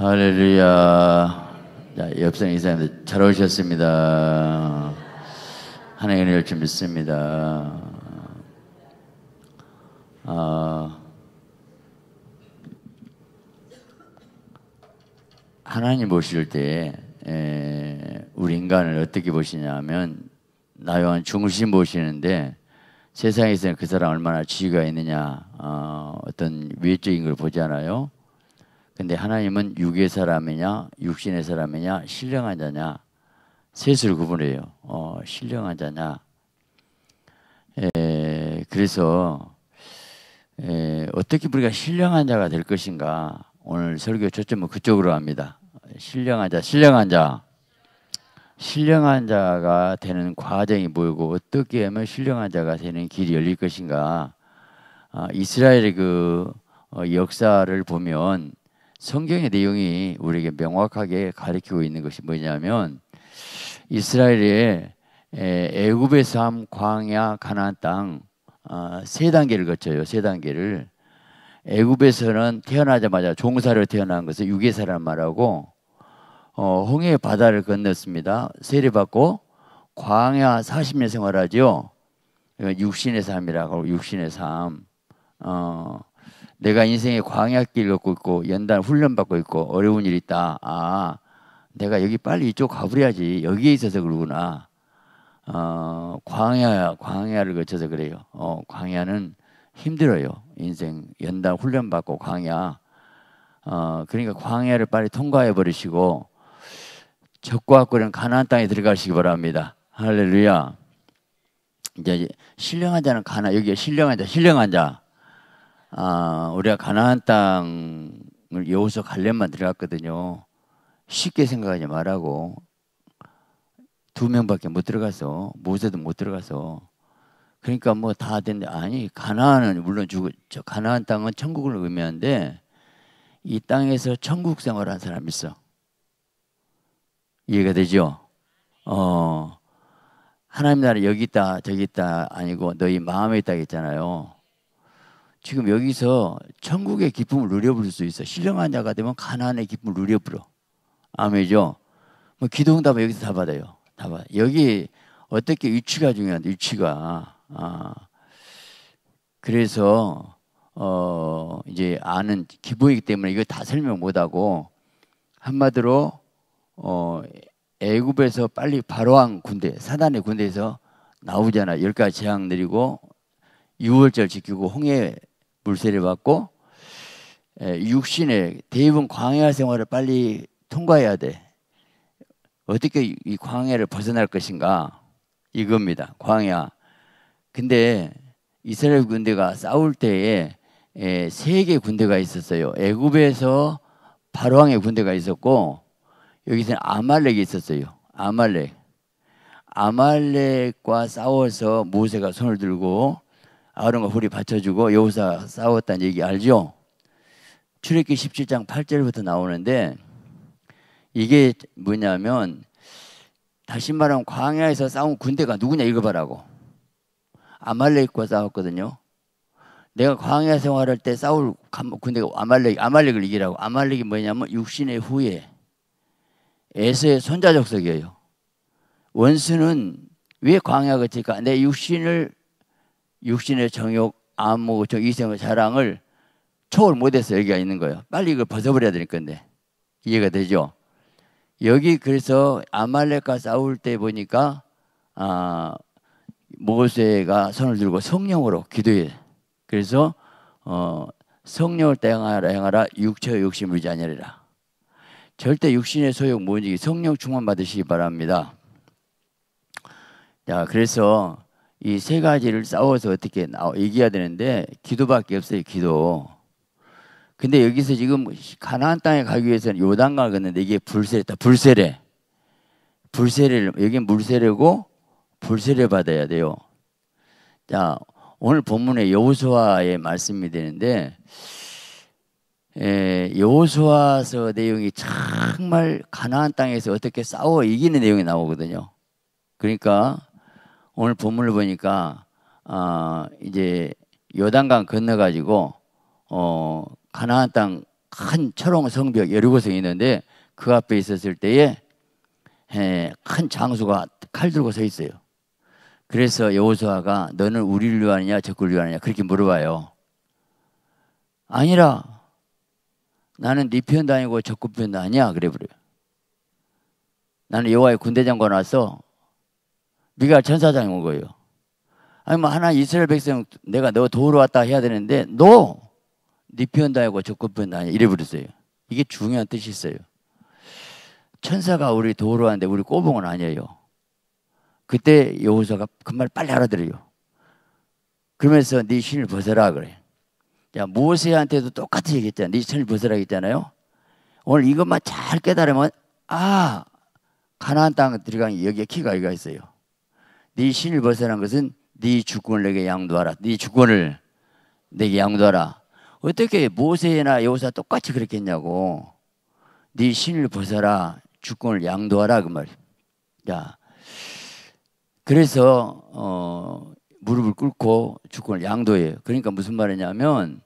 할렐루야. 자, 옆선 이사님들 잘 오셨습니다. 하나님의 은혜를 좀 믿습니다. 아, 하나님 보실 때, 에, 우리 인간을 어떻게 보시냐면, 하 나요한 중심 보시는데, 세상에서는 그 사람 얼마나 지위가 있느냐, 어, 어떤 위적인 걸 보잖아요. 근데 하나님은 육의 사람이냐 육신의 사람이냐 신령한 자냐 셋을 구분해요. 어, 신령한 자냐. 에, 그래서 에, 어떻게 우리가 신령한 자가 될 것인가 오늘 설교 초점은 그쪽으로 합니다. 신령한 자, 신령한 자. 신령한 자가 되는 과정이 보고 어떻게 하면 신령한 자가 되는 길이 열릴 것인가. 아, 이스라엘의 그 어, 역사를 보면 성경의 내용이 우리에게 명확하게 가르치고 있는 것이 뭐냐면 이스라엘의 애굽의 삶, 광야, 가나안 땅세 어, 단계를 거쳐요. 세 단계를 애굽에서는 태어나자마자 종사를 태어난 것을 유괴사란 말하고 어, 홍해 바다를 건넜습니다. 세례받고 광야 40년 생활하죠 육신의 삶이라고 육신의 삶. 어, 내가 인생의 광야길 걷고 있고 연단 훈련 받고 있고 어려운 일이 있다. 아, 내가 여기 빨리 이쪽 가버려야지. 여기에 있어서 그러구나. 어, 광야 광야를 거쳐서 그래요. 어, 광야는 힘들어요. 인생 연단 훈련 받고 광야. 어, 그러니까 광야를 빨리 통과해 버리시고 적과 거은 가나안 땅에 들어가시기 바랍니다. 할렐루야. 이제 신령한 자는 가나 여기 에 신령한 자, 신령한 자. 아, 우리가 가나안 땅을 여호수 갈렙만 들어갔거든요. 쉽게 생각하지 말라고 두 명밖에 못 들어가서 모세도 못 들어가서 그러니까 뭐 다 된데 아니 가나안은 물론 죽고저 가나안 땅은 천국을 의미하는데 이 땅에서 천국 생활한 사람 있어 이해가 되죠? 어 하나님 나라 여기 있다 저기 있다 아니고 너희 마음에 있다 했잖아요. 지금 여기서 천국의 기쁨을 누려볼 수 있어. 신령한 자가 되면 가난안의 기쁨을 누려보려. 아멘이죠. 뭐 기도 응답 여기서 다 받아요. 다 받아. 여기 어떻게 위치가 중요한데 위치가. 아. 그래서 어 이제 아는 기부이기 때문에 이거 다 설명 못하고 한마디로 어 애굽에서 빨리 바로왕 군대 사단의 군대에서 나오잖아. 열 가지 재앙 내리고 유월절 지키고 홍해 물세를 받고 예, 육신의 대부분 광야 생활을 빨리 통과해야 돼. 어떻게 이 광야를 벗어날 것인가 이겁니다. 광야. 근데 이스라엘 군대가 싸울 때에 예, 세개 군대가 있었어요. 애굽에서 바로왕의 군대가 있었고 여기서는 아말렉이 있었어요. 아말렉. 아말렉과 싸워서 모세가 손을 들고 아론과 훌이 받쳐주고 여호사 싸웠다는 얘기 알죠? 출애기 17장 8절부터 나오는데 이게 뭐냐면 다시 말하면 광야에서 싸운 군대가 누구냐 읽어봐라고 아말렉과 싸웠거든요. 내가 광야 생활할 때 싸울 군대가 아말렉 아말렉을 이기라고 아말렉이 뭐냐면 육신의 후예 에서의 손자 족속이에요. 원수는 왜 광야 같을까? 내 육신을 육신의 정욕, 안무저 이생의 자랑을 초월 못해서 여기가 있는 거예요. 빨리 이걸 벗어버려야 될 건데 이해가 되죠? 여기 그래서 아말렉과 싸울 때 보니까 아, 모세가 손을 들고 성령으로 기도해. 그래서 어, 성령을 따라 행하라 육체의 욕심을 의지 아니라 절대 육신의 소욕 모지 성령 충만 받으시기 바랍니다. 자, 그래서 이세 가지를 싸워서 어떻게 나와, 얘기해야 되는데 기도밖에 없어요. 기도. 근데 여기서 지금 가나안 땅에 가기 위해서는 요단강을 건는데 이게 불세다. 불세례. 불세례를 여기 물세례고 불세례 받아야 돼요. 자, 오늘 본문에 여호수아의 말씀이 되는데 여호수아서 내용이 정말 가나안 땅에서 어떻게 싸워 이기는 내용이 나오거든요. 그러니까 오늘 본문을 보니까 아, 이제 요단강 건너가지고 어, 가나안 땅큰 철옹 성벽 여리고성 있는데 그 앞에 있었을 때에 에, 예, 큰 장수가 칼 들고 서 있어요. 그래서 여호수아가 너는 우리를 위하느냐 적군을 위하느냐 그렇게 물어봐요. 아니라 나는 네 편도 아니고 적군 편도 아니야 그래 버려요. 나는 여호와의 군대장과 나서 네가 전사장이온 거예요. 아니 뭐 하나 이스라엘 백성 내가 너 도우러 왔다 해야 되는데 너네 no! 도아고 적군 편도 아니야 이래 버렸어요. 이게 중요한 뜻이 있어요. 천사가 우리 도우러 왔는데 우리 꼬봉은 아니에요. 그때 여호수가그 말 빨리 알아들어요. 그러면서 네 신을 벗어라 그래. 야 모세한테도 똑같이 얘기했잖아. 네 신을 벗어라 했잖아요. 오늘 이것만 잘 깨달으면 아 가나안 땅 들어간 여기에 키가 여기가 있어요. 네 신을 벗어난 것은 네 주권을 내게 양도하라. 네 주권을 내게 양도하라. 어떻게 모세나 여호사 똑같이 그렇게 했냐고. 네 신을 벗어라. 주권을 양도하라 그 말. 자. 그래서 어, 무릎을 꿇고 주권을 양도해요. 그러니까 무슨 말이냐면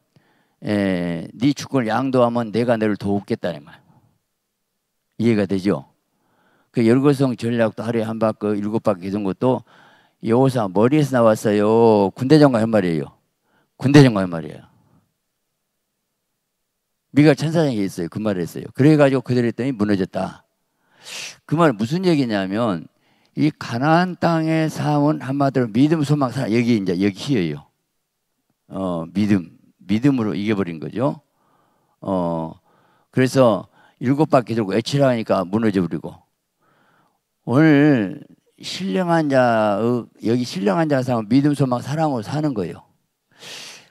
에, 네 주권을 양도하면 내가 너를 도우겠다는 말. 이해가 되죠? 그 열거성 전략도 하루에 한 바퀴 일곱 바퀴 되는 것도 여호사 머리에서 나왔어요. 군대장관 할 말이에요. 군대장관 할 말이에요. 미가 천사장에 있어요. 그 말을 했어요. 그래가지고 그들의 더니 무너졌다. 그 말 무슨 얘기냐면 이 가나안 땅에 사온 한마디로 믿음 소망 사 여기 이제 여기 히어요. 어 믿음 믿음으로 이겨버린 거죠. 어 그래서 일곱 바퀴 돌고 애치라 하니까 무너져버리고 오늘 신령한 자, 어, 여기 신령한 자 사람 믿음, 소망, 사랑으로 사는 거예요.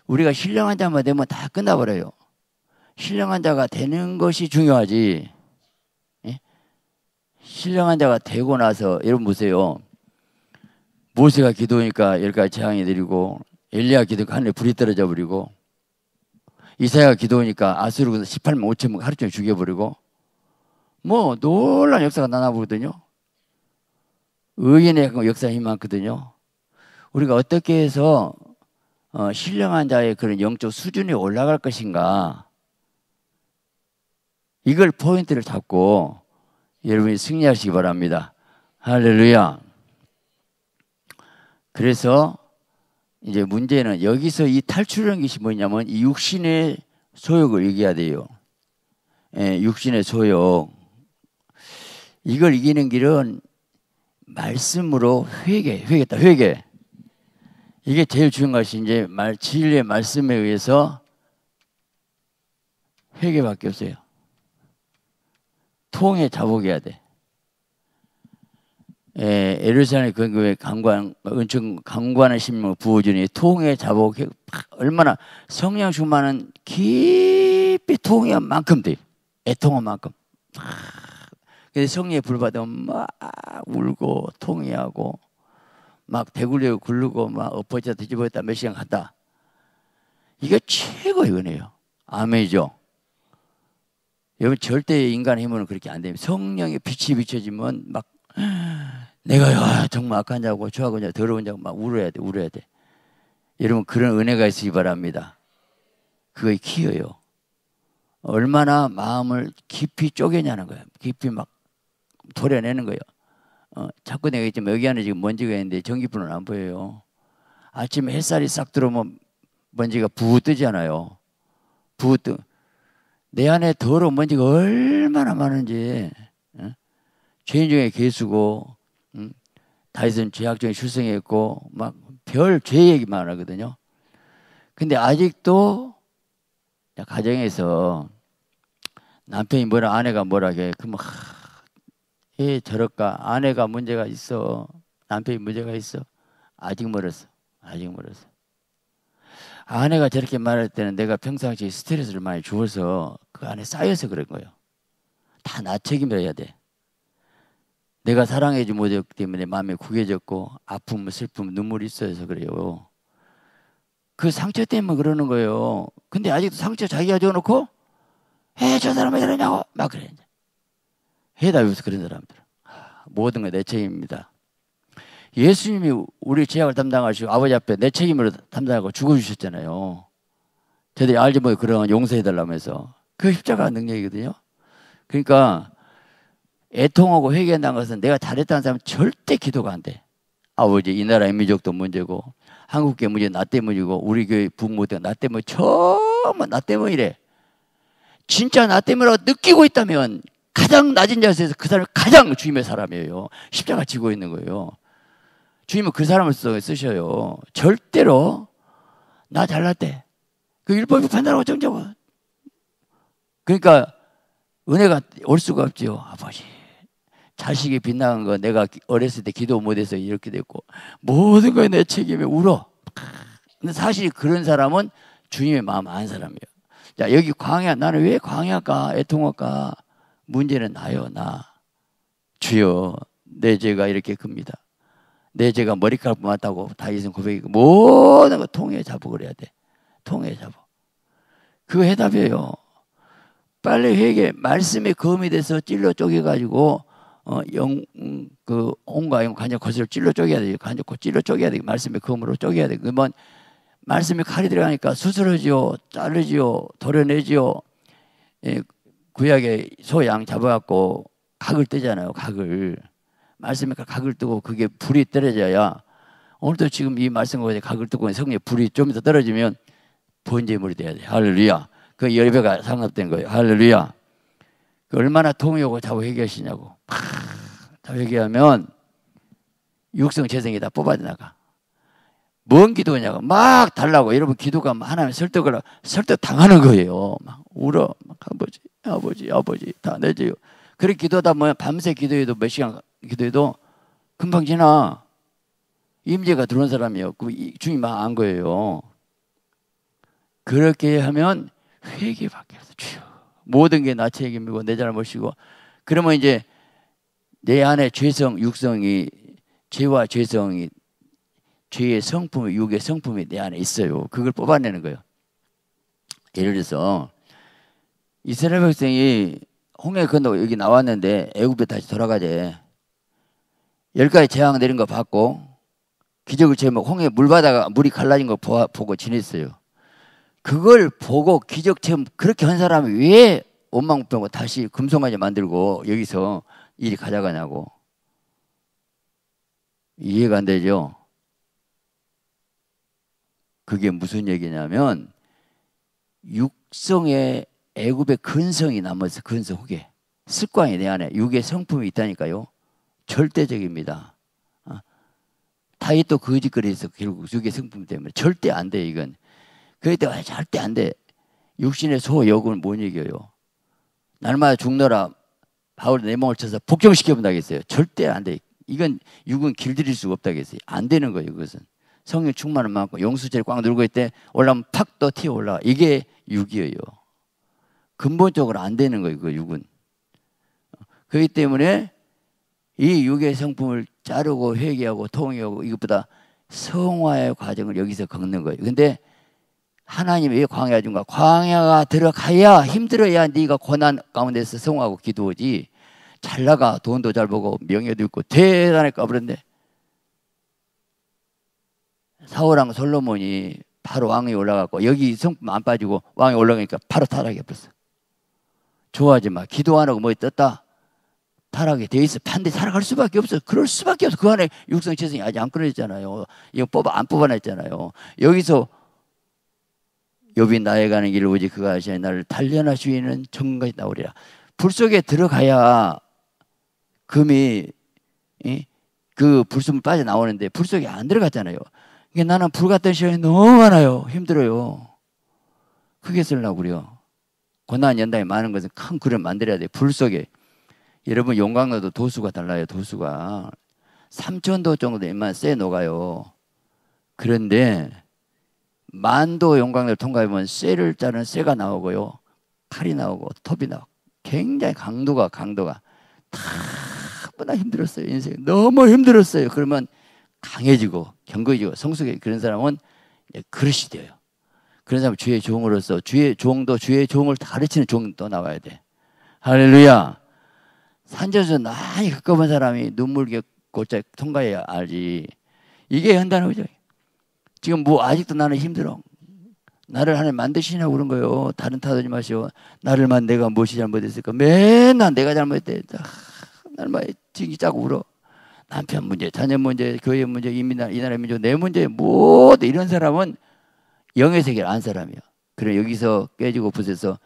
우리가 신령한 자만 되면 다 끝나버려요. 신령한 자가 되는 것이 중요하지. 예? 신령한 자가 되고 나서, 여러분 보세요. 모세가 기도니까 하 여기까지 재앙이 내리고, 엘리야 기도니까 하늘에 불이 떨어져 버리고, 이사야가 기도니까 하 아수르에서 18만 5천 명 하루 종일 죽여버리고, 뭐, 놀란 역사가 나나보거든요. 의인의 그 역사 힘 많거든요. 우리가 어떻게 해서 어, 신령한 자의 그런 영적 수준이 올라갈 것인가. 이걸 포인트를 잡고 여러분이 승리하시기 바랍니다. 할렐루야. 그래서 이제 문제는 여기서 이탈출이는 것이 뭐냐면 이 육신의 소욕을 이겨야 돼요. 예, 육신의 소욕. 이걸 이기는 길은 말씀으로 회개, 회개다, 회개. 이게 제일 중요한 것이 이제 말 진리의 말씀에 의해서 회개밖에 없어요. 통에 자복해야 돼. 에, 예, 에루살렘 근교에 그, 그 강관 은총 강관의 신명을 부어주니 통에 자복해 얼마나 성령 충만은 깊이 통한 만큼 돼 애통한 만큼. 아. 그래서 성령의 불 받으면 막 울고 통이하고 막 대굴려 굴르고 막 엎어져 뒤집어졌다 몇 시간 갔다. 이게 최고의 은혜요 아멘이죠. 여러분 절대 인간의 힘은 그렇게 안 됩니다. 성령의 빛이 비춰지면 막 내가 야, 아, 정말 악한 자고 저하고 더러운 자고 막 울어야 돼 울어야 돼. 여러분 그런 은혜가 있으기 바랍니다. 그거의 기여요. 얼마나 마음을 깊이 쪼개냐는 거예요. 깊이 막 도려내는 거예요. 어, 자꾸 내가 지금 여기 안에 지금 먼지가 있는데 전기불은 안 보여요. 아침에 햇살이 싹 들어오면 먼지가 부우 뜨잖아요. 부우 뜨. 내 안에 더러운 먼지가 얼마나 많은지 예? 죄인 중에 개수고 음? 다이슨 죄악 중에 출생했고 막 별 죄 얘기만 하거든요. 근데 아직도 가정에서 남편이 뭐라 아내가 뭐라 그래 그러면 하, 왜 저럴까? 아내가 문제가 있어. 남편이 문제가 있어. 아직 멀었어. 아직 멀었어. 아내가 저렇게 말할 때는 내가 평상시에 스트레스를 많이 주어서 그 안에 쌓여서 그런 거예요. 다 나 책임져야 돼. 내가 사랑해지 못했기 때문에 마음이 구겨졌고 아픔, 슬픔, 눈물이 있어서 그래요. 그 상처 때문에 그러는 거예요. 근데 아직도 상처 자기가 줘놓고 에저 사람이 이러냐고 막 그래. 해답위에서 그런 사람들. 모든 게내 책임입니다. 예수님이 우리 죄악을 담당하시고 아버지 앞에 내 책임으로 담당하고 죽어주셨잖아요. 저들이 알지 못해 그런 용서해달라면서. 그 십자가 능력이거든요. 그러니까 애통하고 회개한다는 것은 내가 잘했다는 사람은 절대 기도가 안 돼. 아버지, 이 나라의 민족도 문제고, 한국계 문제 나 때문이고, 우리 교회 부모도 나 때문, 전부 나 때문이래. 진짜 나 때문이라고 느끼고 있다면 가장 낮은 자세에서 그 사람이 가장 주님의 사람이에요. 십자가 지고 있는 거예요. 주님은 그 사람을 쓰셔요. 절대로 나 잘났대. 그 율법이 판단하고 정정하 그러니까 은혜가 올 수가 없지 아버지. 자식이 빗나간 거 내가 어렸을 때 기도 못해서 이렇게 됐고 모든 거에 내 책임에 울어. 근데 사실 그런 사람은 주님의 마음 아는 사람이에요. 자 여기 광야 나는 왜 광야가 애통할까? 문제는 나요, 나. 주여, 내 죄가 이렇게 큽니다. 내 죄가 머리카락만 맞다고 다윗은 고백이고, 모든 거 통해 잡고 그래야 돼. 통해 잡고. 그 해답이에요. 빨리 회개, 말씀의 검이 돼서 찔러 쪼개가지고, 어, 영, 음, 그, 온과 영, 간접 스을 찔러 쪼개야 돼요. 간접 것 찔러 쪼개야 돼 말씀의 검으로 쪼개야 돼 그러면 말씀에 칼이 들어가니까 수술하지요, 자르지요, 도려내지요, 예, 구약에 소양 잡아갖고 각을 뜨잖아요. 각을 말씀에 그 각을 뜨고 그게 불이 떨어져야 오늘도 지금 이 말씀과 각을 뜨고 성령 의 불이 좀 더 떨어지면 번제물이 돼야 돼. 할렐루야. 그 열배가 상납된 거예요. 할렐루야. 그 얼마나 통요하고 자고 회개하시냐고. 다 회개하면 육성 재생이 다 뽑아나가. 뭔 기도냐고 막 달라고 여러분 기도가 하나님 설득을 설득 당하는 거예요. 막 울어 막 한번지 아버지 아버지 다 내주요. 그렇게 기도하다 보 밤새 기도해도 몇 시간 기도해도 금방 지나 임재가 들어온 사람이었고 그 주님안 거예요. 그렇게 하면 회개밖에 없어 주여 모든 게 나 책임이고 내 잘못이고 그러면 이제 내 안에 죄성 육성이 죄와 죄성이 죄의 성품 육의 성품이 내 안에 있어요. 그걸 뽑아내는 거예요. 예를 들어서 이스라엘 백성이 홍해 건너 여기 나왔는데 애굽에 다시 돌아가재. 열 가지 재앙 내린 거 봤고 기적을 제목 홍해 물바다가 물이 갈라진 걸 보고 지냈어요. 그걸 보고 기적 체험 그렇게 한 사람이 왜 원망병고 다시 금송아지 만들고 여기서 일이 가져가냐고 이해가 안 되죠. 그게 무슨 얘기냐면 육성의 애굽의 근성이 남아서 근성 후계 습관이 내 안에 육의 성품이 있다니까요. 절대적입니다. 아, 어? 다이어 거짓거리에서 그 결국 육의 성품 때문에 절대 안 돼 이건. 그럴 때 절대 안 돼. 육신의 소여군을 못 이겨요. 날마다 죽노라 바울이 내몸을 쳐서 복종시켜본다겠어요. 절대 안 돼. 이건 육은 길들일 수가 없다겠어요. 안 되는 거예요. 그것은. 성령 충만을 많고 용수제를 꽉 누르고 있대 올라오면 팍 또 튀어 올라와. 이게 육이에요. 근본적으로 안 되는 거예요, 그 육은. 그렇기 때문에 이 육의 성품을 자르고 회개하고 통회하고 이것보다 성화의 과정을 여기서 겪는 거예요. 근데 하나님이 왜 광야 준가? 광야가 들어가야 힘들어야 네가 고난 가운데서 성화하고 기도하지. 잘 나가 돈도 잘 벌고 명예도 있고 대단할까 그런데 사울왕 솔로몬이 바로 왕이 올라갔고 여기 성품 안 빠지고 왕이 올라가니까 바로 타락해 버렸어. 좋아하지 마. 기도 안 하고 뭐 떴다. 타락이 돼 있어. 반대 살아갈 수밖에 없어. 그럴 수밖에 없어. 그 안에 육성 재성이 아직 안 끊어졌잖아요. 이거 뽑아 안 뽑아냈잖아요. 여기서 여비 나에 가는 길을 오지 그가 하시니 나를 단련하시는 정까지 나오리라. 불 속에 들어가야 금이 이? 그 불숨 빠져 나오는데 불 속에 안 들어갔잖아요. 그러 그러니까 나는 불 같은 시간이 너무 많아요. 힘들어요. 크게 쓰려고 그래요. 고난 연단이 많은 것은 큰 그릇 만들어야 돼. 불 속에. 여러분 용광로도 도수가 달라요. 도수가. 3천도 정도 인만 쎄 녹아요. 그런데 만도 용광로를 통과하면 쇠를 자르는 쇠가 나오고요. 칼이 나오고 톱이 나오고 굉장히 강도가 강도가 다보다 힘들었어요. 인생 너무 힘들었어요. 그러면 강해지고 경거지고 성숙해 그런 사람은 그릇이 돼요. 그런 사람 주의 종으로서 주의 종도 주의 종을 가르치는 종도 나와야 돼. 할렐루야. 산전에서 많이 가까운 사람이 눈물게 골짜 통과해야 알지. 이게 한다는 거죠. 지금 뭐 아직도 나는 힘들어. 나를 하나님 만드시냐고 그런 거요. 다른 타도지 마시오. 나를만 내가 무엇이 잘못했을까? 맨날 내가 잘못했다. 날만 징이 자고 울어. 남편 문제, 자녀 문제, 교회 문제, 이민, 이 나라 민족, 내 문제, 모두 이런 사람은 영의 세계를 안 사람이야. 그래 여기서 깨지고 부서서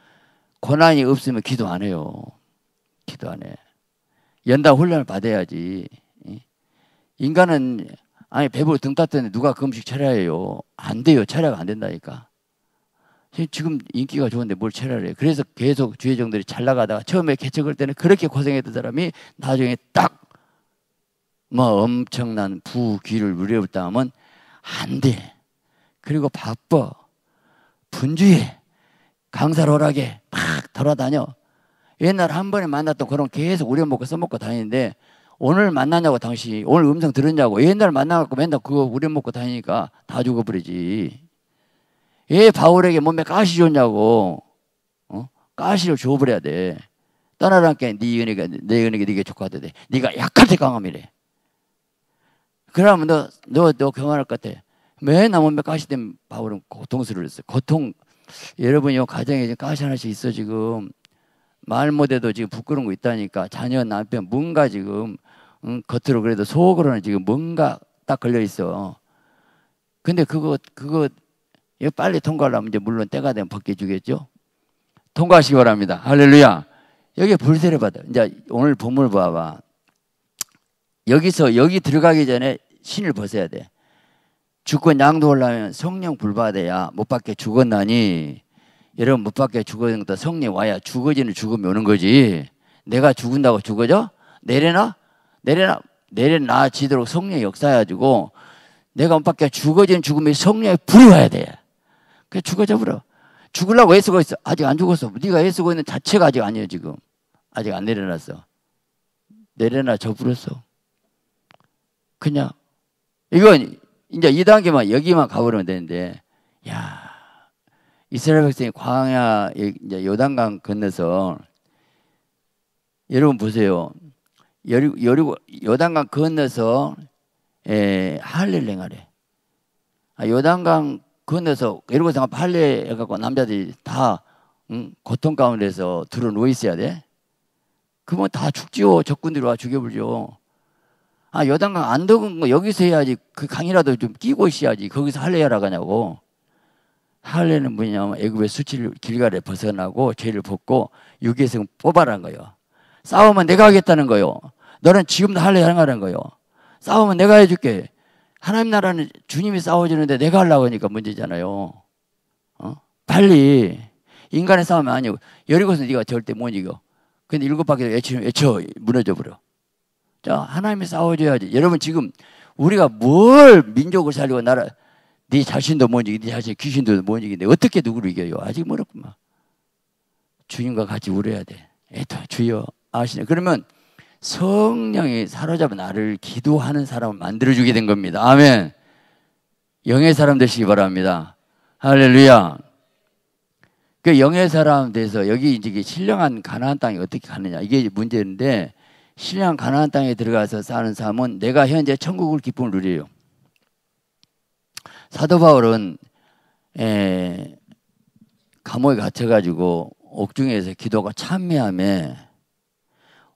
고난이 없으면 기도 안 해요. 기도 안 해. 연단 훈련을 받아야지. 인간은 아니 배부르 등 땄더니 누가 금식 그 철야해요. 안 돼요. 철야가 안 된다니까. 지금 인기가 좋은데 뭘철야 해. 그래서 계속 주의정들이 잘 나가다가 처음에 개척할 때는 그렇게 고생했던 사람이 나중에 딱 뭐 엄청난 부귀를 누려볼 다음은 안 돼. 그리고 바빠. 분주해. 강사로락에 막 돌아다녀. 옛날 한 번에 만났던 그런 계속 우려먹고 써먹고 다니는데 오늘 만나냐고 당신 오늘 음성 들었냐고 옛날 만나갖고 맨날 그거 우려먹고 다니니까 다 죽어버리지. 왜 바울에게 몸에 가시 줬냐고 어? 가시를 줘버려야 돼. 떠나라니까 네 은혜가 내 은혜가 네게 족하대. 네가 약할 때 강함이래. 그러면 너너 너 경험할 것 같아. 맨 나무면 가시된 바울은 고통스러웠어요. 고통 여러분요 가정에 지금 가시 하나씩 있어 지금 말 못해도 지금 부끄러운 거 있다니까 자녀 남편 뭔가 지금 음, 겉으로 그래도 속으로는 지금 뭔가 딱 걸려 있어. 근데 그거 그거 이거 빨리 통과하려면 이제 물론 때가 되면 벗겨주겠죠. 통과하시기 바랍니다. 할렐루야. 여기에 불세를 받아. 이제 오늘 보물 봐봐. 여기서 여기 들어가기 전에 신을 벗어야 돼. 주권 양도하려면 성령 불바대야 못 받게 죽었나니 여러분 못 받게 죽어진 것도 성령 와야 죽어지는 죽음이 오는 거지 내가 죽은다고 죽어져? 내려놔? 내려놔? 내려놔지도록 성령의 역사해가지고 내가 못 받게 죽어진 죽음이 성령의 불이 와야 돼 그래 죽어져 버려 죽으려고 애쓰고 있어 아직 안 죽었어 네가 애쓰고 있는 자체가 아직 아니에요 지금 아직 안 내려놨어 내려놔 저 불었어 그냥 이건 이제 이단계만 여기만 가버리면 되는데, 야 이스라엘 백성이 광야 이제 요단강 건너서 여러분 보세요. 여리고, 여리고 요단강 건너서 에, 할렐랭 아래. 아, 요단강 건너서 여리고성 할렐 해갖고 남자들이 다 응? 고통 가운데서 들어 누워 있어야 돼. 그러면 다 죽지요. 적군들이 와 죽여버리죠. 아, 여당강 안 덕은 거 뭐 여기서 해야지. 그 강이라도 좀 끼고 있어야지. 거기서 할래야라 가냐고. 할례는 뭐냐면 애굽의 수치를 길가를 벗어나고 죄를 벗고 유기성 뽑아라는 거예요. 싸우면 내가 하겠다는 거요. 예 너는 지금도 할례 하라는 거요. 예 싸우면 내가 해줄게. 하나님 나라는 주님이 싸워주는데 내가 하려고 하니까 문제잖아요. 어? 빨리 인간의 싸움이 아니고 여리고서 네가 절대 못 이겨. 근데 일곱 바퀴 애쳐 외쳐 무너져 버려. 자, 하나님이 싸워줘야지. 여러분 지금 우리가 뭘 민족을 살리고 나라, 네 자신도 뭔지, 기네 자신 귀신도 뭔지, 어떻게 누구를 이겨요? 아직 멀었구만. 주님과 같이 울어야 돼. 에터 주여 아시네. 그러면 성령이 사로잡은 나를 기도하는 사람을 만들어주게 된 겁니다. 아멘. 영의 사람 되시기 바랍니다. 할렐루야. 그 영의 사람 돼서 여기 이제 신령한 가나안 땅이 어떻게 가느냐 이게 문제인데 신랑 가나안 땅에 들어가서 사는 삶은 내가 현재 천국을 기쁨을 누려요. 사도 바울은 에, 감옥에 갇혀가지고 옥중에서 기도가 참미함에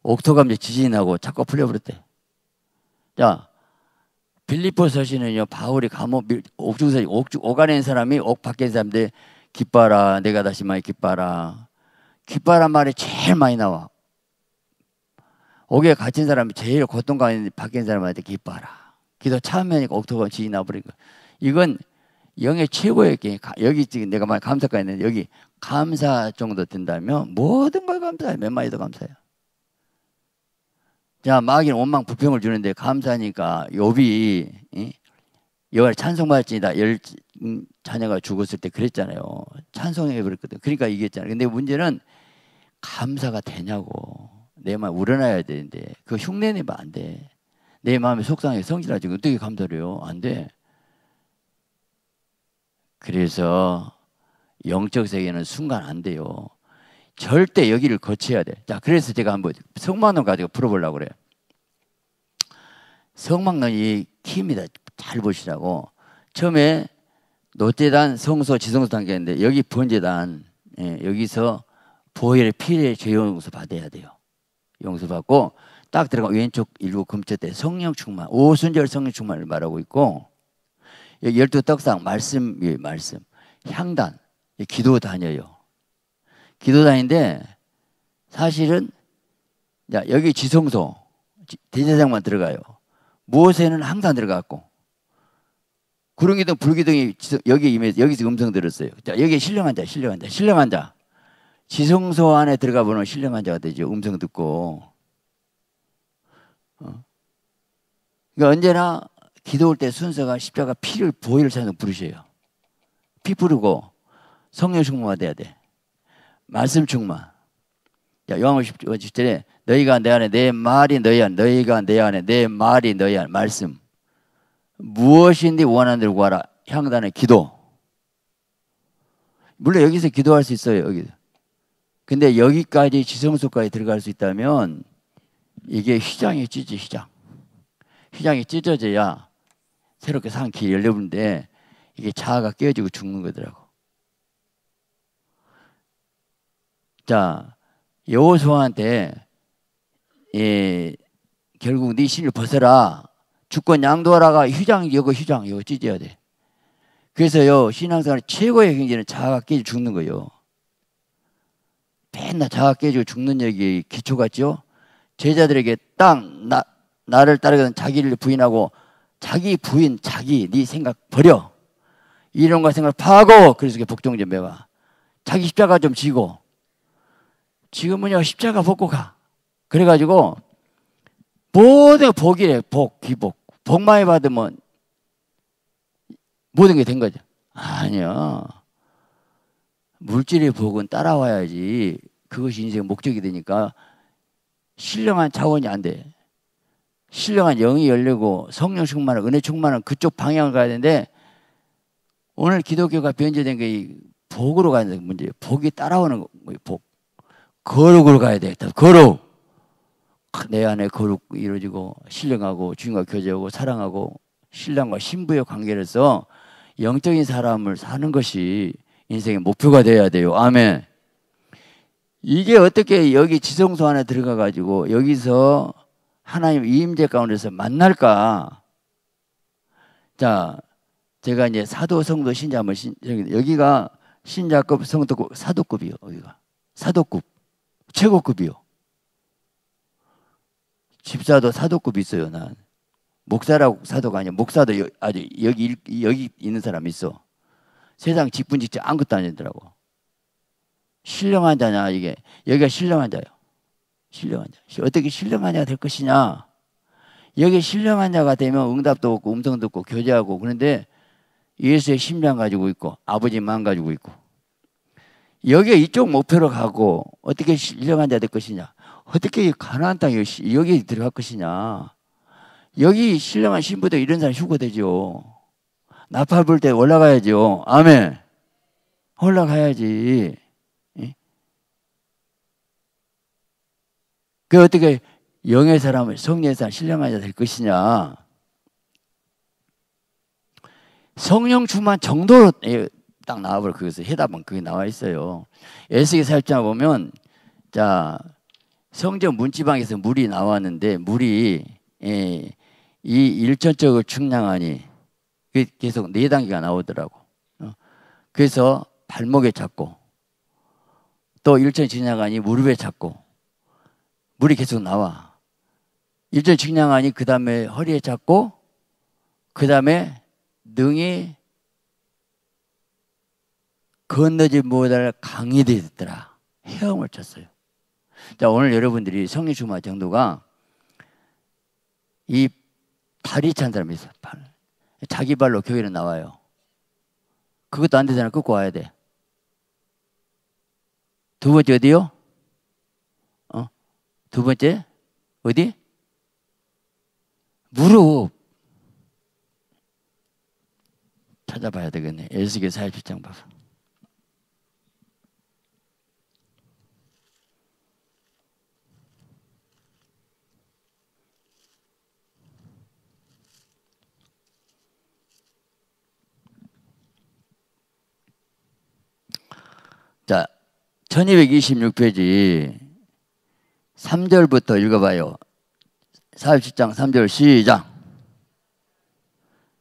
옥토감제 지진이 나고 자꾸 풀려버렸대. 자, 빌리포 서신은요, 바울이 감옥, 옥중 서신, 옥중, 오가에있 사람이 옥 밖에 있는 사람들 기뻐라, 내가 다시 많이 기뻐라. 기뻐란 말이 제일 많이 나와. 옥에 갇힌 사람이 제일 고통감에 바뀐 사람한테 기뻐하라. 기도 참여니까 옥토가 지이 나버린 거. 이건 영의 최고의 게 여기 지금 내가 말 감사가 있는데 여기 감사 정도 된다면 모든 걸 감사해. 몇 마디도 감사해 자, 마귀는 원망 부평을 주는데 감사하니까 요비 여호와 찬송받지다 열 음, 자녀가 죽었을 때 그랬잖아요. 찬송해 버렸거든. 그러니까 이겼잖아요. 근데 문제는 감사가 되냐고. 내말 우러나야 되는데 그 흉내 내면 안 돼. 내 마음이 속상해 성질하지 어떻게 감돌를 해요? 안 돼. 그래서 영적 세계는 순간 안 돼요. 절대 여기를 거쳐야 돼. 자, 그래서 제가 한번 성만원 가지고 풀어보려고 그래요. 성막론이 키입니다. 잘 보시라고. 처음에 노재단, 성소, 지성소 단계인데 여기 본제단 예, 여기서 보혈의 피의 죄용서 받아야 돼요. 용서받고 딱 들어가 왼쪽 일곱 금체대 성령 충만 오순절 성령 충만을 말하고 있고 열두 떡상 말씀 이 말씀 향단 기도 다녀요 기도 다닌데 사실은 야, 여기 지성소 대제사장만 들어가요 무엇에는 항상 들어갔고 구릉기둥 불기둥이 여기 임해 여기서 음성 들었어요 자 여기에 신령한 자 신령한 자 신령한 자 지성소 안에 들어가 보면 신령 환자가 되죠. 음성 듣고. 어. 그러니까 언제나 기도 할때 순서가 십자가 피를 보일사 찾는 부르셔요. 피 부르고 성령 충만가 돼야 돼. 말씀 충만. 자, 요한복음 10절에 너희가 내 안에 내 말이 너희 안에 너희가 내 안에 내 말이 너희 안에 말씀 무엇인지 원하는 대로 구하라. 향단의 기도. 물론 여기서 기도할 수 있어요. 여기서. 근데 여기까지 지성소까지 들어갈 수 있다면 이게 휘장이 찢지 휘장. 휘장이 찢어져야 새롭게 사는 길이 열려보는데 이게 자아가 깨어지고 죽는 거더라고. 자, 여호수아한테 예, 결국 네 신을 벗어라. 주권 양도하라가 휘장 여거 휘장 여거 찢어야 돼. 그래서요 신앙생활 최고의 경지는 자아가 깨져 죽는 거예요. 맨날 자가 깨지고 죽는 얘기 기초 같죠? 제자들에게 땅, 나, 나를 따르거든 자기를 부인하고 자기 부인, 자기, 네 생각 버려. 이런과 생각 파고 그리스 복종 좀 배워. 자기 십자가 좀 지고 지금은요 십자가 벗고 가. 그래가지고 모든 복이래 복, 기복. 복 많이 받으면 모든 게 된 거죠. 아니요. 물질의 복은 따라와야지 그것이 인생의 목적이 되니까 신령한 자원이 안 돼. 신령한 영이 열리고 성령 충만은 은혜 충만은 그쪽 방향을 가야 되는데 오늘 기독교가 변제된 게 이 복으로 가는 야되 문제예요. 복이 따라오는 거예요. 복. 거룩으로 가야 되겠다. 거룩. 내 안에 거룩이 루어지고 신령하고 주인과 교제하고 사랑하고 신랑과 신부의 관계로서 영적인 사람을 사는 것이 인생의 목표가 되어야 돼요. 아멘. 이게 어떻게 여기 지성소 안에 들어가 가지고 여기서 하나님 이임재 가운데서 만날까? 자, 제가 이제 사도 성도 신자함을 신, 여기가 신자급 성도급 사도급이요 여기가 사도급 최고급이요 집사도 사도급 있어요 난 목사라고 사도가 아니야 목사도 여, 아주 여기 여기 있는 사람 있어 세상 직분 직책 아것도 아니더라고 신령한 자냐 이게 여기가 신령한 자요. 신령한 자. 어떻게 신령한 자가 될 것이냐. 여기 신령한 자가 되면 응답도 없고 음성도 없고 교제하고 그런데 예수의 심장 가지고 있고 아버지 마음 가지고 있고 여기에 이쪽 목표로 가고 어떻게 신령한 자될 것이냐. 어떻게 가나안 땅 여기 들어갈 것이냐. 여기 신령한 신부도 이런 사람 휴고되죠. 나팔 불 때 올라가야죠. 아멘. 올라가야지. 그 어떻게 영의 사람을 성령의 사람 신령하자 될 것이냐? 성령 충만 정도로 예, 딱 나와버려 그것을 해답은 그게 나와 있어요. 에스겔 살짝 보면 자 성전 문지방에서 물이 나왔는데 물이 예, 이 일천적을 측량하니 계속 네 단계가 나오더라고. 어. 그래서 발목에 잡고 또 일천 지나가니 무릎에 잡고 물이 계속 나와. 일전 측량하니 그 다음에 허리에 잡고 그 다음에 능이 건너지 못할 강이 되었더라. 헤엄을 쳤어요. 자, 오늘 여러분들이 성인주마 정도가 이 발이 찬 사람이 있어. 발. 자기 발로 교회를 나와요. 그것도 안 되잖아. 끊고 와야 돼. 두 번째 어디요? 두 번째, 어디? 무릎. 찾아봐야 되겠네. 에스겔 4 0장 봐봐. 자, 1226페이지 3절부터 읽어봐요. 47장 3절 시작.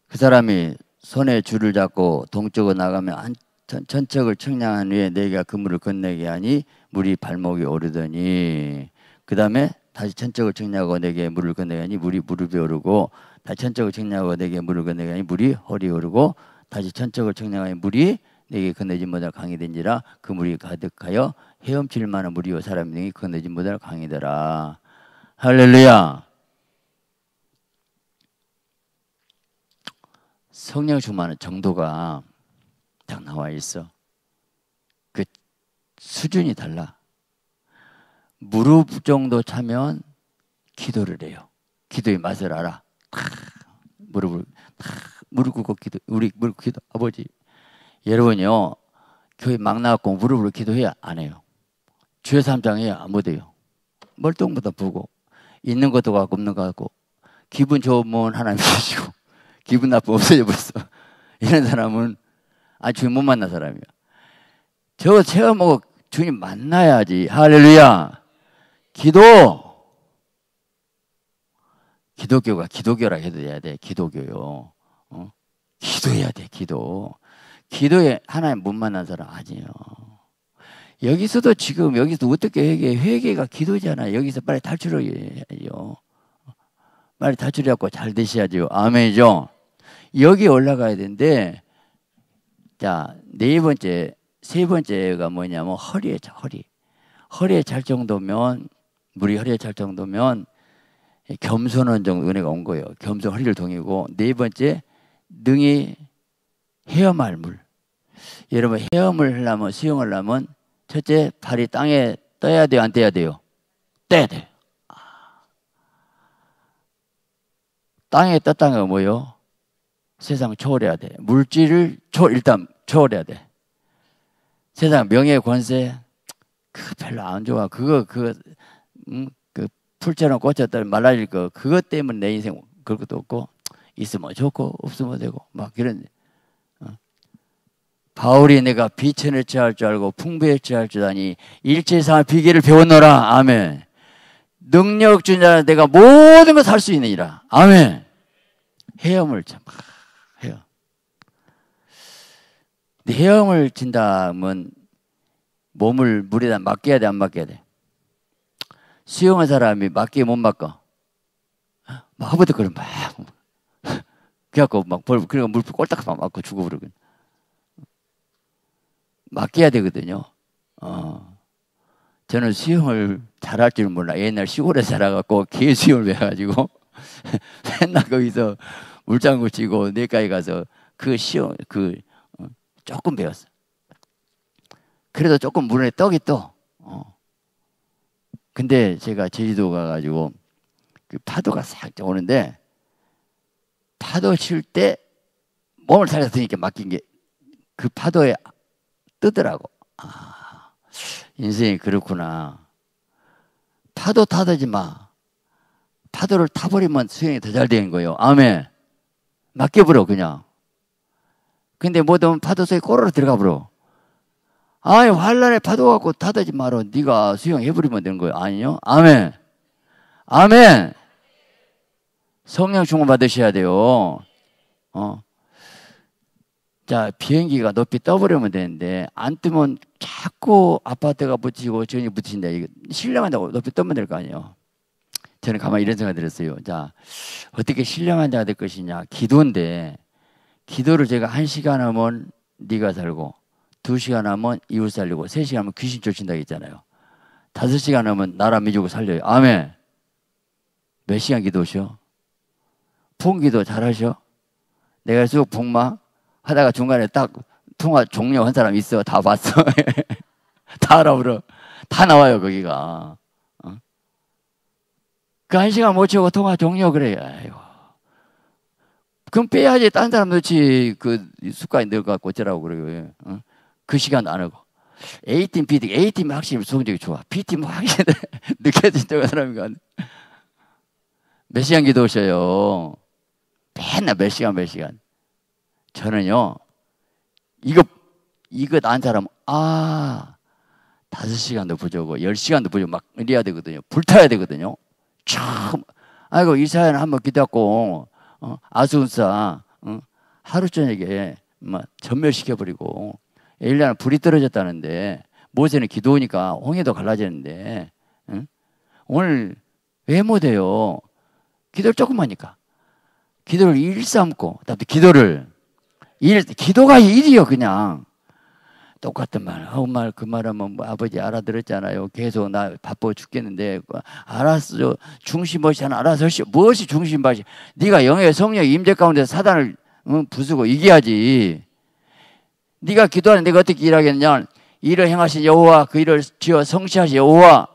그 사람이 손에 줄을 잡고 동쪽으로 나가며 한 천척을 측량한 후에 내가 그물을 건네게 하니 물이 발목에 오르더니 그 다음에 다시 천척을 측량하고 내게 물을 건네게 하니 물이 무릎에 오르고 다시 천척을 측량하고 내게 물을 건네게 하니 물이 허리 오르고 다시 천척을 측량하니 물이 내게 건네지 못하 강이 된지라 그 물이 가득하여 헤엄칠 만한 무리요 사람 등이 건너지 못할 강이더라. 할렐루야. 성령 충만의 정도가 딱 나와 있어. 그 수준이 달라. 무릎 정도 차면 기도를 해요. 기도의 맛을 알아. 무릎을 탁 무릎 꿇고 기도 우리 무릎 기도 아버지 여러분요 교회 막 나왔고 무릎으로 기도해야 안 해요. 주회삼장에안 돼요. 멀뚱보다 부고 있는 것도 갖고 없는 것 같고 기분 좋으면 하나님 주시고 기분 나쁘면 없어져 버렸어. 이런 사람은 아 주님 못 만난 사람이야. 저거 체험하고 주님 만나야지. 할렐루야. 기도. 기독교가 기독교라 해도 돼야 돼. 기독교요. 어? 기도해야 돼. 기도. 기도에 하나님 못 만난 사람 아니에요. 여기서도 지금 여기서 어떻게 회개? 회개가 기도잖아. 여기서 빨리 탈출해요. 빨리 탈출해갖고 잘 되셔야죠. 아멘이죠. 여기 올라가야 되는데 자네 번째 세 번째가 뭐냐면 허리에 허리 허리에 잘 정도면 물이 허리에 잘 정도면 겸손한 정도 은혜가 온 거예요. 겸손 허리를 동이고 네 번째 능이 헤엄할 물. 여러분 헤엄을 하려면 수영을 하면 첫째, 발이 땅에 떠야 돼요, 안떠야 돼요? 떼야 돼요. 땅에 떴다는 건 뭐요? 예 세상 초월해야 돼. 물질을 초, 일단 초월해야 돼. 세상 명예 권세, 그 별로 안 좋아. 그거, 그거, 음, 그 풀처럼 꽂혔다 말라질 거. 그것 때문에 내 인생 그럴 것도 없고, 있으면 좋고, 없으면 되고, 막 이런. 바울이 내가 비천을 취할 줄 알고 풍부에 취할 줄 아니 일체상의 비결을 배웠노라. 아멘. 능력 준자 내가 모든 걸살수 있느니라. 아멘. 헤엄을 참 해요. 근데 헤엄을 친다면 몸을 물에다 맡겨야 돼, 안 맡겨야 돼? 수영한 사람이 맡기못 맡겨. 어? 막 허버덕거려 막. 그래갖고 막 벌, 그래가 그러니까 물 꼴딱 막 맞고 죽어버리고. 맡겨야 되거든요. 어. 저는 수영을 잘할 줄 몰라. 옛날 시골에 살아갖고 개수영을 배워가지고 맨날 거기서 물장구 치고 내까지 가서 그 시험 그 어, 조금 배웠어. 그래도 조금 물에 떡이 떠. 어. 근데 제가 제주도 가가지고 그 파도가 살짝 오는데 파도 칠 때 몸을 살렸으니까 맡긴 게 그 파도에 뜨더라고. 아, 인생이 그렇구나. 파도 타다지 마. 파도를 타버리면 수영이 더 잘 되는 거예요. 아멘. 맡겨버려, 그냥. 근데 뭐든 파도 속에 꼬르르 들어가 버려. 아니, 환란에 파도 갖고 타다지 말어. 네가 수영해버리면 되는 거예요. 아니요? 아멘. 아멘. 성령 충만 받으셔야 돼요. 어. 자, 비행기가 높이 떠버리면 되는데 안 뜨면 자꾸 아파트가 붙이고 전이 붙인다. 이거 신령한다고 높이 떠면 될 거 아니에요. 저는 가만히 이런 생각 들었어요. 자, 어떻게 신령한 자가 될 것이냐. 기도인데 기도를 제가 한 시간 하면 네가 살고 두 시간 하면 이웃 살리고 세 시간 하면 귀신 쫓인다 했잖아요. 다섯 시간 하면 나라 민족을 살려요. 아멘. 몇 시간 기도하셔? 폰 기도 잘하셔? 내가 쑥 복마? 하다가 중간에 딱 통화 종료한 사람 있어. 다 봤어. 다 알아보러. 다 나와요, 거기가. 어? 그한 시간 못채우고 통화 종료 그래요. 아이고. 그럼 빼야지. 딴 사람 넣지. 그 습관이 늘것같 고 어쩌라고 그래요. 어? 그 시간 도안 하고. A팀, B팀. A팀 이 확실히 성적이 좋아. B팀 확실히 느껴진다고 사람인가몇 시간 기도 오셔요. 맨날 몇 시간, 몇 시간. 저는요, 이거, 이것 안 사람, 아, 다섯 시간도 부족하고, 열 시간도 부족, 막 이래야 되거든요. 불타야 되거든요. 참, 아이고, 이 사연 한번 기대고 어, 아수운사, 어, 하루 저녁에 막 뭐 전멸시켜버리고, 일년아 불이 떨어졌다는데, 모세는 기도하니까 홍해도 갈라지는데, 응? 오늘 왜 못해요? 기도를 조금 하니까. 기도를 일삼고, 답도 기도를 일, 기도가 일이요, 그냥. 똑같은 말. 엄마 어, 말, 그 말하면 뭐 아버지 알아들었잖아요. 계속 나 바빠 죽겠는데. 알았어. 중심없이 하나 알아서 하시 무엇이 중심보시 네가 영의 성령 임재 가운데 사단을 응, 부수고 이겨야지. 네가 기도하는 내가 어떻게 일하겠냐? 일을 행하신 여호와 그 일을 지어 성취하신 여호와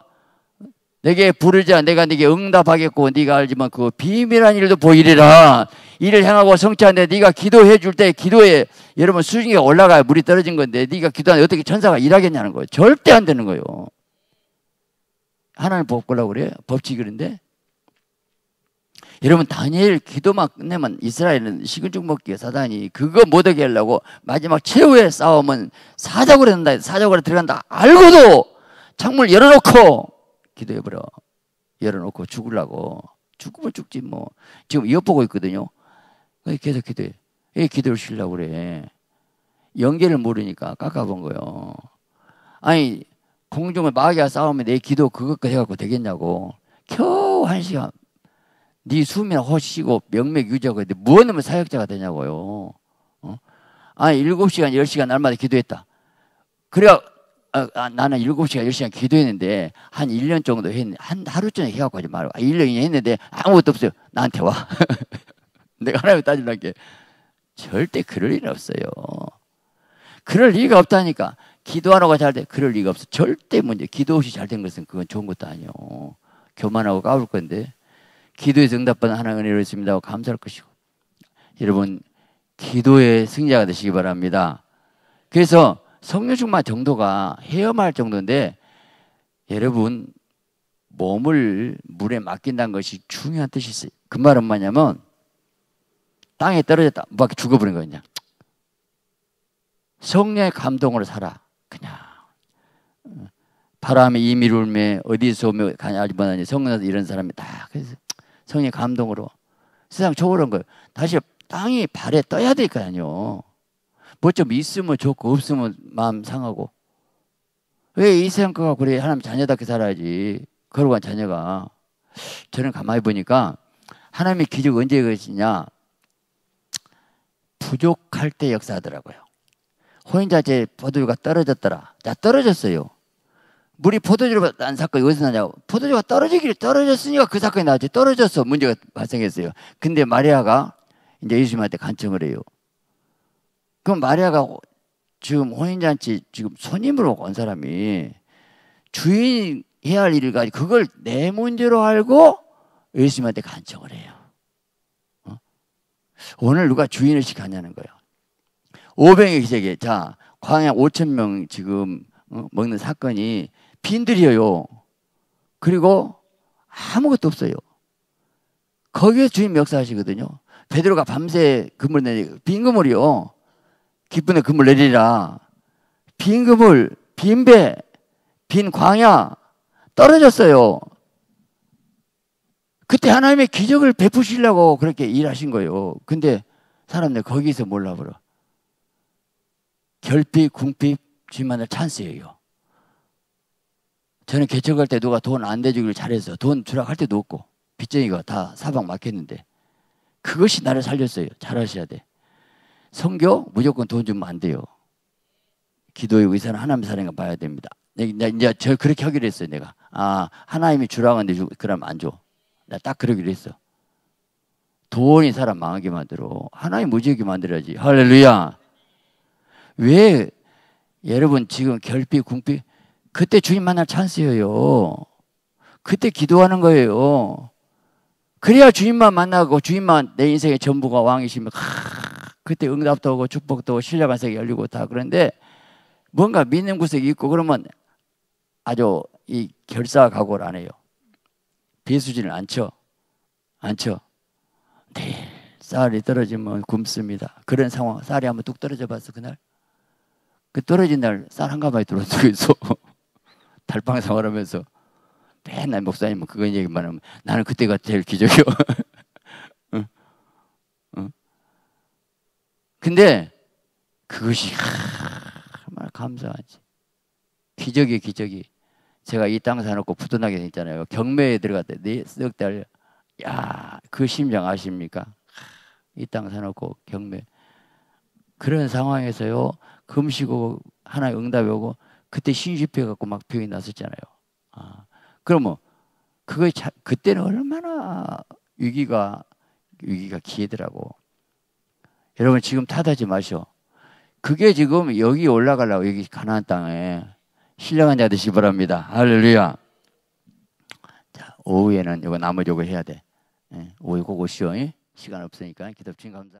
내게 부르자 내가 네게 응답하겠고 네가 알지만 그 비밀한 일도 보이리라 일을 행하고 성취하는데 네가 기도해 줄 때 기도에 여러분 수준이 올라가요. 물이 떨어진 건데 네가 기도하는데 어떻게 천사가 일하겠냐는 거예요. 절대 안 되는 거예요. 하나님 법고라고 그래요. 법칙이 그런데 여러분 다니엘 기도만 끝내면 이스라엘은 식은죽 먹기에 사단이 그거 못하게 하려고 마지막 최후의 싸움은 사자고로 된다 사자고로 들어간다 알고도 창문 열어놓고 기도해버려 열어놓고 죽으려고 죽으면 죽지 뭐 지금 이어보고 있거든요 계속 어, 기도해. 왜 기도를 쉬려고 그래? 연계를 모르니까 깎아본 거요. 아니, 공중을 마귀와 싸우면 내 기도 그것까지 해갖고 되겠냐고. 겨우 한 시간. 네 숨이나 허시고 명맥 유지하고 했는데 무엇하면 사역자가 되냐고요. 어? 아니, 7시간, 10시간 날마다 기도했다. 그래야 아, 아, 나는 7시간, 10시간 기도했는데, 한 1년 정도 했는데, 한 하루 전에 해갖고 하지 말고, 아, 1년 이 했는데, 아무것도 없어요. 나한테 와. 내가 하나님 따질란 게 절대 그럴 일 없어요. 그럴 리가 없다니까. 기도하라고 잘 돼. 그럴 리가 없어. 절대 문제. 기도 없이 잘 된 것은 그건 좋은 것도 아니요. 교만하고 까불 건데. 기도의 응답받은 하나님 은혜로 있습니다. 하고 감사할 것이고. 여러분, 기도의 승자가 되시기 바랍니다. 그래서 성령 충만 정도가 헤엄할 정도인데 여러분 몸을 물에 맡긴다는 것이 중요한 뜻이 있어요. 그 말은 뭐냐면 땅에 떨어졌다. 막 뭐 죽어버린 거야, 그 성령의 감동으로 살아. 그냥. 바람이 이미 울며 어디서 오며 가냐 알지만하니 성령에서 이런 사람이 다 그래서 성령의 감동으로 세상 초월한 거예요. 다시 땅이 발에 떠야 될 거 아니요. 뭐 좀 있으면 좋고 없으면 마음 상하고. 왜 이생상 거가 그래 하나님 자녀답게 살아야지. 그러고 한 자녀가. 저는 가만히 보니까 하나님의 기적 언제 그것이냐 부족할 때 역사하더라고요. 호인자재 포도주가 떨어졌더라. 자, 떨어졌어요. 물이 포도주로 난 사건이 어디서 나냐고. 포도주가 떨어지기를 떨어졌으니까 그 사건이 나왔지. 떨어져서 문제가 발생했어요. 근데 마리아가 이제 예수님한테 간청을 해요. 그럼 마리아가 지금 혼인잔치 지금 손님으로 온 사람이 주인 해야 할 일까지 그걸 내 문제로 알고 예수님한테 간청을 해요. 오늘 누가 주인의식 하냐는 거예요. 오병의 기적에 자 광양 5천 명 지금 어, 먹는 사건이 빈들이에요. 그리고 아무것도 없어요. 거기에 주님 역사하시거든요. 베드로가 밤새 금을 내리 빈 금을이요. 기쁨의 금을 내리라. 빈 금을 빈 배, 빈 광야 떨어졌어요. 그때 하나님의 기적을 베푸시려고 그렇게 일하신 거예요. 근데 사람들 거기서 몰라버려. 결핍, 궁핍, 주만을 찬스예요. 저는 개척할 때 누가 돈 안 대주길 잘해서 돈 주락할 때도 없고 빚쟁이가 다 사방 막혔는데 그것이 나를 살렸어요. 잘하셔야 돼. 성교 무조건 돈 주면 안 돼요. 기도의 의사는 하나님의 사랑인가 봐야 됩니다. 이제 저 그렇게 하기로 했어요. 내가 아 하나님이 주라고 하는데 그면안 줘. 나딱 그러기로 했어. 돈이 사람 망하게 만들어. 하나님 무지하게 만들어야지. 할렐루야. 왜 여러분 지금 결핍, 궁핍, 그때 주님 만날 찬스예요. 그때 기도하는 거예요. 그래야 주님만 만나고 주님만 내 인생의 전부가 왕이시면 하, 그때 응답도 오고 축복도 오고 신뢰한 세계 열리고 다 그런데 뭔가 믿는 구석이 있고 그러면 아주 이 결사각오를 안 해요. 비수진을 안 쳐. 안 쳐. 네, 쌀이 떨어지면 굶습니다. 그런 상황. 쌀이 한번 뚝 떨어져 봤어, 그날? 그 떨어진 날 쌀 한 가마이 들어오고 있어. 달방 생활하면서. 맨날 목사님은 그건 얘기만 하면 나는 그때가 제일 기적이요. 응? 응? 근데 그것이 정말 감사하지. 기적이 기적이. 제가 이 땅 사놓고 부도나게 됐잖아요. 경매에 들어갔더네썩 달, 야, 그 심정 아십니까? 이 땅 사놓고 경매. 그런 상황에서요, 금시고 하나 응답이 오고, 그때 신집해갖고 막 병이 났었잖아요. 아, 그러면, 그거 자, 그때는 얼마나 위기가, 위기가 기회더라고. 여러분, 지금 탓하지 마셔. 그게 지금 여기 올라가려고, 여기 가나안 땅에. 신령한 자 되시기 바랍니다. 할렐루야. 자, 오후에는 이거 나머지 이거 해야 돼. 예, 오후 고고시오. 예? 시간 없으니까 기도드린 감사.